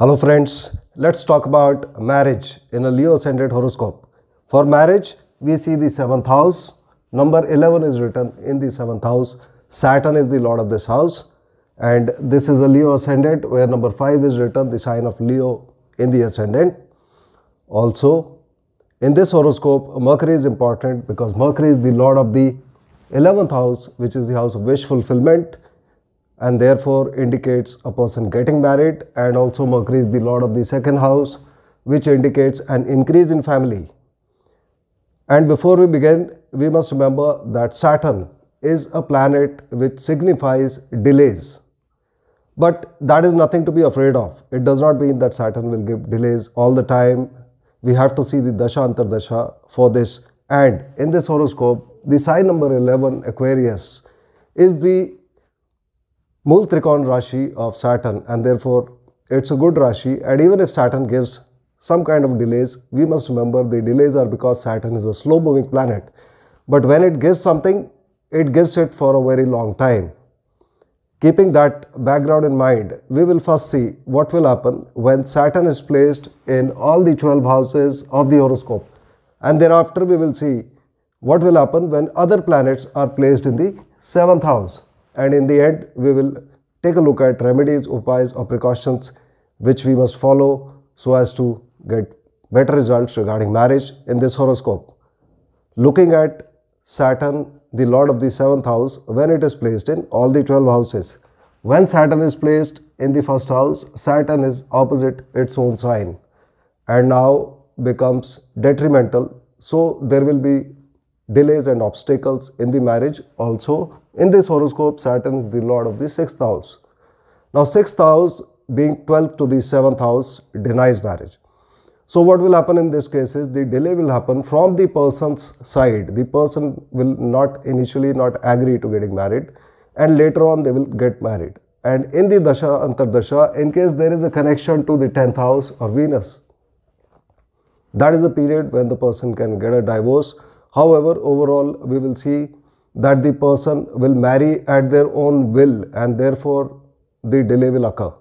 Hello friends, let's talk about marriage in a Leo ascendant horoscope. For marriage, we see the 7th house. Number 11 is written in the 7th house. Saturn is the lord of this house. And this is a Leo ascendant where number 5 is written, the sign of Leo in the ascendant. Also, in this horoscope, Mercury is important because Mercury is the lord of the 11th house, which is the house of wish fulfillment and therefore indicates a person getting married and also Mercury is the lord of the second house which indicates an increase in family. And before we begin we must remember that Saturn is a planet which signifies delays. But that is nothing to be afraid of. It does not mean that Saturn will give delays all the time. We have to see the Dasha Antardasha for this. And in this horoscope, the sign number 11, Aquarius, is the Mul Trikon Rashi of Saturn and therefore it's a good Rashi and even if Saturn gives some kind of delays, we must remember the delays are because Saturn is a slow moving planet. But when it gives something, it gives it for a very long time. Keeping that background in mind, we will first see what will happen when Saturn is placed in all the 12 houses of the horoscope. And thereafter we will see what will happen when other planets are placed in the 7th house and in the end we will take a look at remedies, upayas or precautions which we must follow so as to get better results regarding marriage in this horoscope. Looking at Saturn, the lord of the seventh house, when it is placed in all the 12 houses. When Saturn is placed in the first house, Saturn is opposite its own sign and now becomes detrimental. So, there will be delays and obstacles in the marriage also in this horoscope, Saturn is the lord of the sixth house. Now, sixth house being 12th to the seventh house denies marriage. So, what will happen in this case is the delay will happen from the person's side. The person will not initially not agree to getting married, and later on they will get married. And in the dasha antardasha, in case there is a connection to the 10th house or Venus, that is the period when the person can get a divorce. However, overall, we will see that the person will marry at their own will and therefore the delay will occur.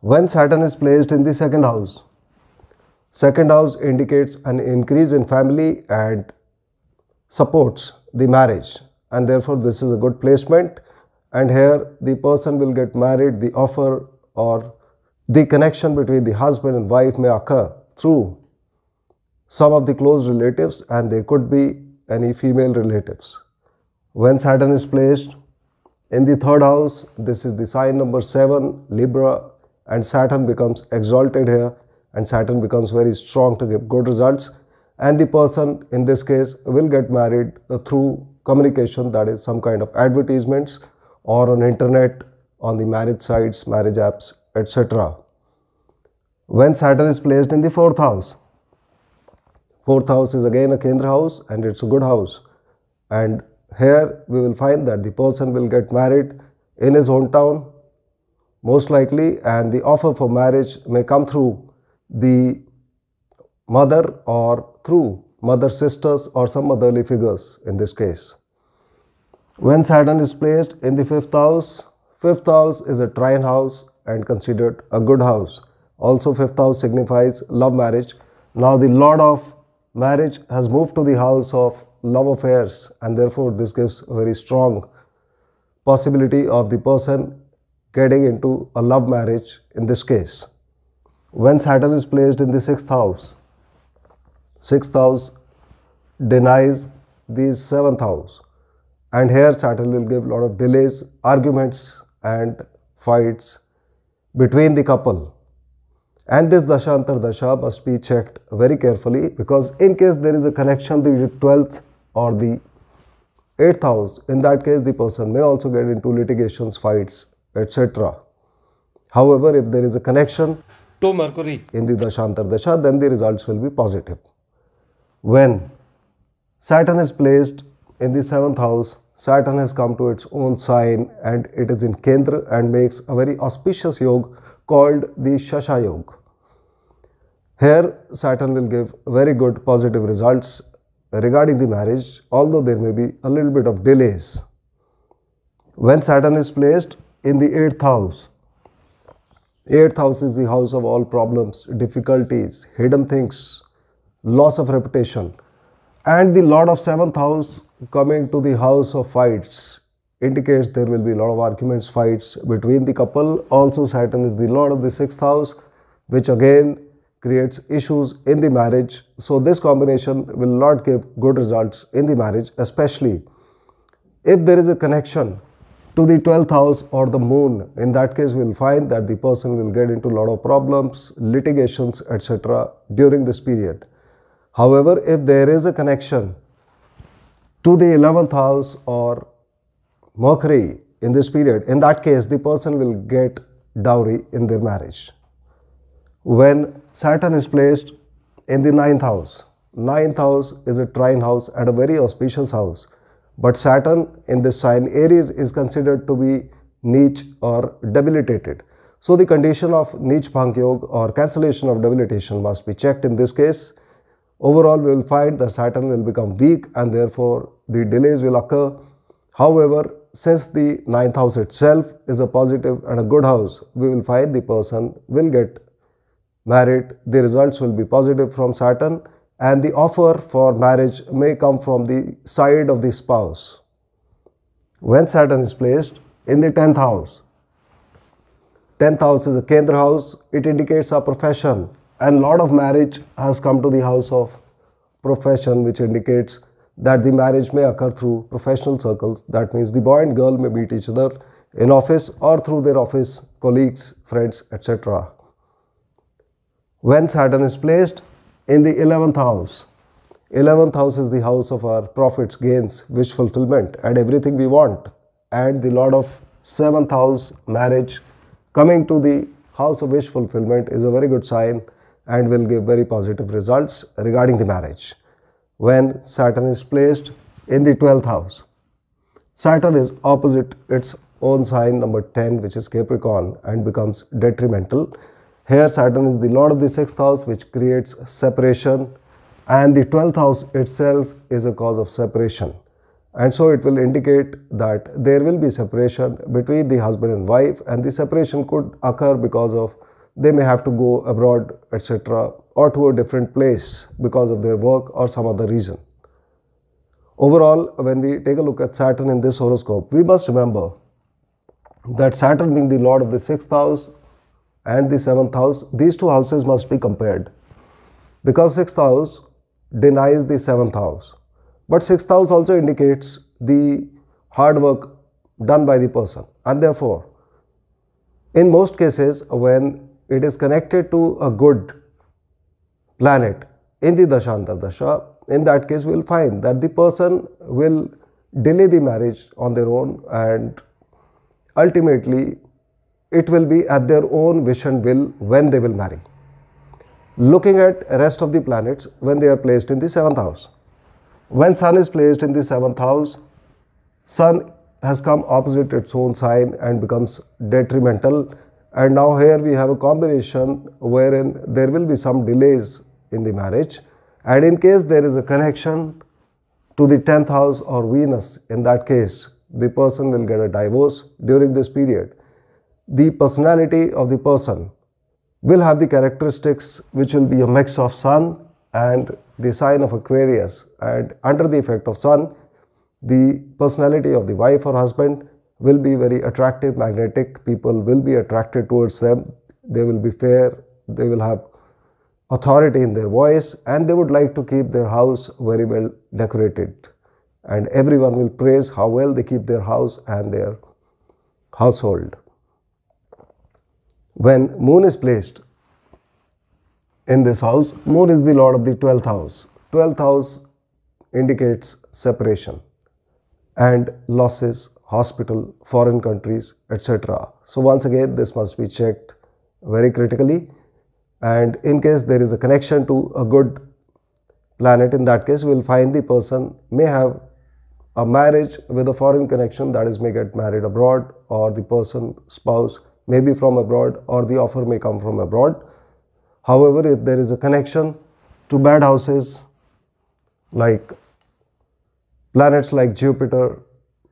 When Saturn is placed in the second house, second house indicates an increase in family and supports the marriage and therefore this is a good placement and here the person will get married, the offer or the connection between the husband and wife may occur through some of the close relatives and they could be any female relatives. When Saturn is placed in the third house, this is the sign number 7, Libra, and Saturn becomes exalted here, and Saturn becomes very strong to give good results. And the person in this case will get married uh, through communication, that is, some kind of advertisements or on internet, on the marriage sites, marriage apps, etc. When Saturn is placed in the fourth house, fourth house is again a Kendra house and it's a good house. And here we will find that the person will get married in his hometown most likely and the offer for marriage may come through the mother or through mother sisters or some motherly figures in this case. When Saturn is placed in the fifth house, fifth house is a trine house and considered a good house. Also fifth house signifies love marriage. Now the lord of marriage has moved to the house of love affairs and therefore this gives a very strong possibility of the person getting into a love marriage in this case. When Saturn is placed in the sixth house, sixth house denies the seventh house and here Saturn will give lot of delays, arguments and fights between the couple and this dasha antar dasha must be checked very carefully because in case there is a connection to the 12th or the eighth house, in that case the person may also get into litigations, fights, etc. However, if there is a connection to Mercury in the Dashantar Dasha, then the results will be positive. When Saturn is placed in the seventh house, Saturn has come to its own sign and it is in Kendra and makes a very auspicious yoga called the Shasha Yoga. Here, Saturn will give very good positive results regarding the marriage, although there may be a little bit of delays. When Saturn is placed in the 8th house, 8th house is the house of all problems, difficulties, hidden things, loss of reputation. And the Lord of 7th house coming to the house of fights indicates there will be a lot of arguments, fights between the couple. Also, Saturn is the Lord of the 6th house, which again creates issues in the marriage. So, this combination will not give good results in the marriage, especially if there is a connection to the 12th house or the moon. In that case, we will find that the person will get into a lot of problems, litigations, etc. during this period. However, if there is a connection to the 11th house or Mercury in this period, in that case, the person will get dowry in their marriage when Saturn is placed in the ninth house. Ninth house is a trine house and a very auspicious house. But Saturn in this sign Aries is considered to be niche or debilitated. So the condition of niche bhang yoga or cancellation of debilitation must be checked in this case. Overall, we will find that Saturn will become weak and therefore the delays will occur. However, since the ninth house itself is a positive and a good house, we will find the person will get married, the results will be positive from Saturn, and the offer for marriage may come from the side of the spouse. When Saturn is placed in the 10th house, 10th house is a Kendra house, it indicates a profession, and lot of marriage has come to the house of profession, which indicates that the marriage may occur through professional circles. That means the boy and girl may meet each other in office or through their office colleagues, friends, etc when Saturn is placed in the 11th house. 11th house is the house of our profits, gains, wish fulfillment, and everything we want. And the Lord of 7th house, marriage, coming to the house of wish fulfillment is a very good sign and will give very positive results regarding the marriage. When Saturn is placed in the 12th house, Saturn is opposite its own sign number 10, which is Capricorn, and becomes detrimental here Saturn is the lord of the sixth house which creates separation and the 12th house itself is a cause of separation. And so it will indicate that there will be separation between the husband and wife and the separation could occur because of they may have to go abroad etc or to a different place because of their work or some other reason. Overall, when we take a look at Saturn in this horoscope, we must remember that Saturn being the lord of the sixth house and the seventh house, these two houses must be compared because sixth house denies the seventh house. But sixth house also indicates the hard work done by the person, and therefore, in most cases, when it is connected to a good planet in the Dashantar Dasha, in that case, we will find that the person will delay the marriage on their own and ultimately it will be at their own wish and will when they will marry. Looking at rest of the planets when they are placed in the seventh house. When Sun is placed in the seventh house, Sun has come opposite its own sign and becomes detrimental. And now here we have a combination wherein there will be some delays in the marriage. And in case there is a connection to the 10th house or Venus, in that case, the person will get a divorce during this period the personality of the person will have the characteristics which will be a mix of sun and the sign of Aquarius and under the effect of sun the personality of the wife or husband will be very attractive magnetic people will be attracted towards them they will be fair they will have authority in their voice and they would like to keep their house very well decorated and everyone will praise how well they keep their house and their household when moon is placed in this house, moon is the lord of the 12th house. 12th house indicates separation and losses, hospital, foreign countries, etc. So, once again, this must be checked very critically. And in case there is a connection to a good planet, in that case, we will find the person may have a marriage with a foreign connection, that is, may get married abroad, or the person, spouse, may be from abroad or the offer may come from abroad. However, if there is a connection to bad houses like planets like Jupiter,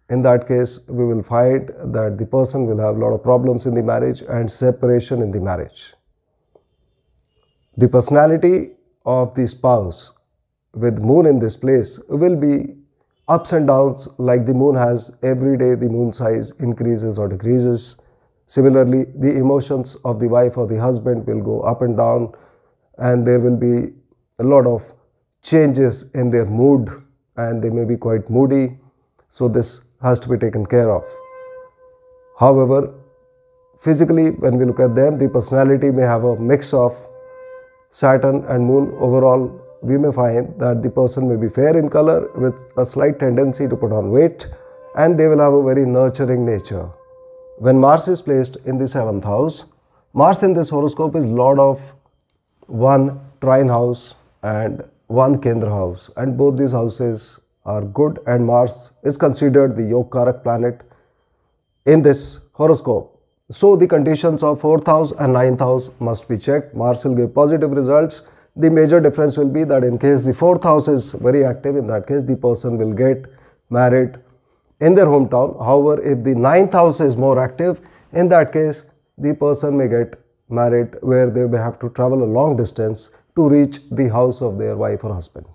in that case, we will find that the person will have a lot of problems in the marriage and separation in the marriage. The personality of the spouse with moon in this place will be ups and downs like the moon has every day the moon size increases or decreases Similarly, the emotions of the wife or the husband will go up and down, and there will be a lot of changes in their mood, and they may be quite moody. So, this has to be taken care of. However, physically, when we look at them, the personality may have a mix of Saturn and Moon. Overall, we may find that the person may be fair in color with a slight tendency to put on weight, and they will have a very nurturing nature when Mars is placed in the seventh house, Mars in this horoscope is lord of one trine house and one Kendra house, and both these houses are good, and Mars is considered the Yogacarak planet in this horoscope. So the conditions of 4th house and 9th house must be checked. Mars will give positive results. The major difference will be that in case the 4th house is very active, in that case the person will get married in their hometown. However, if the ninth house is more active, in that case, the person may get married where they may have to travel a long distance to reach the house of their wife or husband.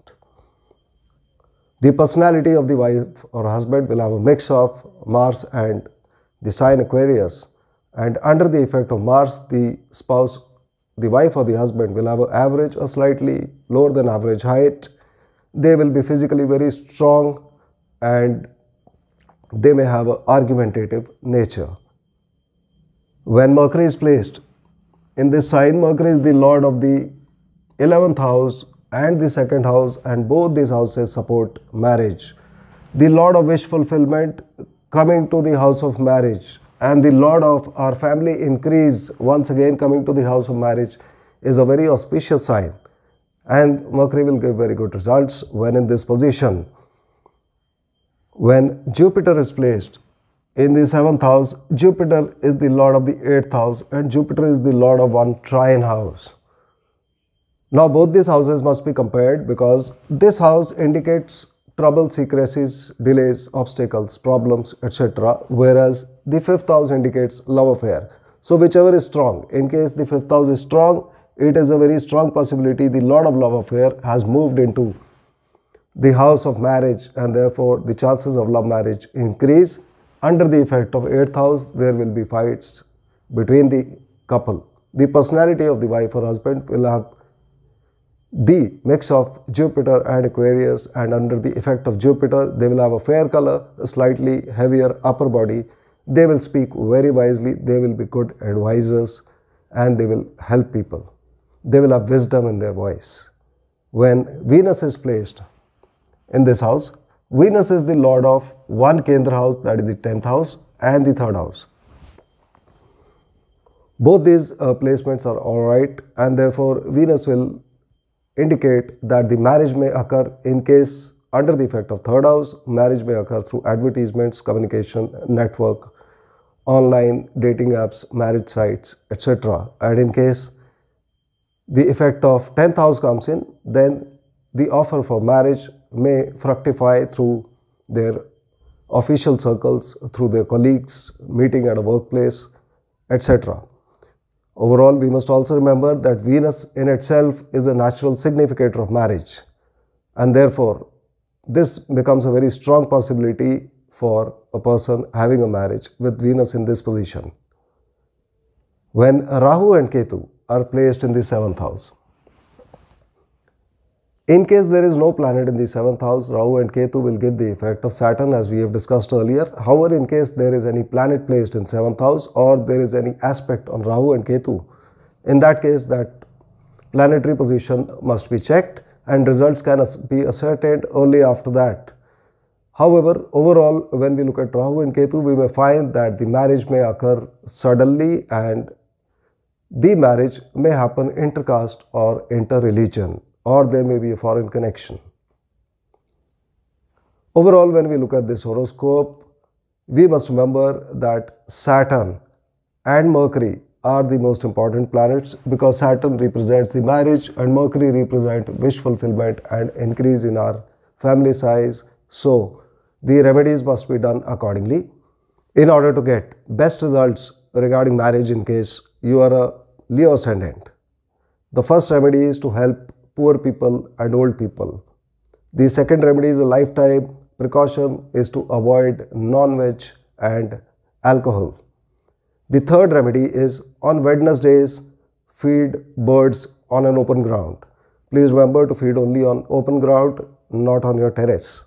The personality of the wife or husband will have a mix of Mars and the sign Aquarius and under the effect of Mars, the spouse, the wife or the husband will have an average or slightly lower than average height. They will be physically very strong and they may have an argumentative nature. When Mercury is placed in this sign, Mercury is the lord of the 11th house and the second house, and both these houses support marriage. The lord of wish fulfillment coming to the house of marriage, and the lord of our family increase once again coming to the house of marriage is a very auspicious sign. And Mercury will give very good results when in this position when Jupiter is placed in the seventh house, Jupiter is the lord of the eighth house, and Jupiter is the lord of one trine house. Now, both these houses must be compared because this house indicates trouble, secrecies, delays, obstacles, problems, etc., whereas the fifth house indicates love affair. So, whichever is strong, in case the fifth house is strong, it is a very strong possibility the lord of love affair has moved into the house of marriage and therefore the chances of love marriage increase. Under the effect of eighth house, there will be fights between the couple. The personality of the wife or husband will have the mix of Jupiter and Aquarius, and under the effect of Jupiter, they will have a fair color, a slightly heavier upper body. They will speak very wisely, they will be good advisors, and they will help people. They will have wisdom in their voice. When Venus is placed in this house. Venus is the lord of one Kendra house, that is the 10th house, and the 3rd house. Both these uh, placements are alright, and therefore Venus will indicate that the marriage may occur in case under the effect of 3rd house. Marriage may occur through advertisements, communication, network, online dating apps, marriage sites, etc. And in case the effect of 10th house comes in, then the offer for marriage may fructify through their official circles, through their colleagues, meeting at a workplace, etc. Overall, we must also remember that Venus in itself is a natural significator of marriage, and therefore, this becomes a very strong possibility for a person having a marriage with Venus in this position. When Rahu and Ketu are placed in the seventh house, in case there is no planet in the 7th house, Rahu and Ketu will get the effect of Saturn as we have discussed earlier. However, in case there is any planet placed in 7th house or there is any aspect on Rahu and Ketu, in that case that planetary position must be checked and results can be ascertained only after that. However, overall, when we look at Rahu and Ketu, we may find that the marriage may occur suddenly and the marriage may happen intercaste or interreligion or there may be a foreign connection. Overall, when we look at this horoscope, we must remember that Saturn and Mercury are the most important planets because Saturn represents the marriage and Mercury represents wish fulfillment and increase in our family size. So, the remedies must be done accordingly in order to get best results regarding marriage in case you are a Leo ascendant. The first remedy is to help poor people and old people. The second remedy is a lifetime precaution is to avoid non-veg and alcohol. The third remedy is on Wednesdays feed birds on an open ground. Please remember to feed only on open ground, not on your terrace.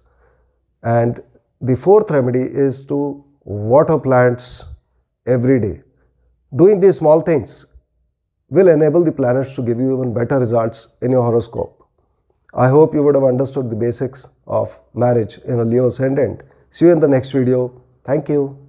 And the fourth remedy is to water plants every day. Doing these small things will enable the planets to give you even better results in your horoscope. I hope you would have understood the basics of marriage in a Leo ascendant. See you in the next video. Thank you.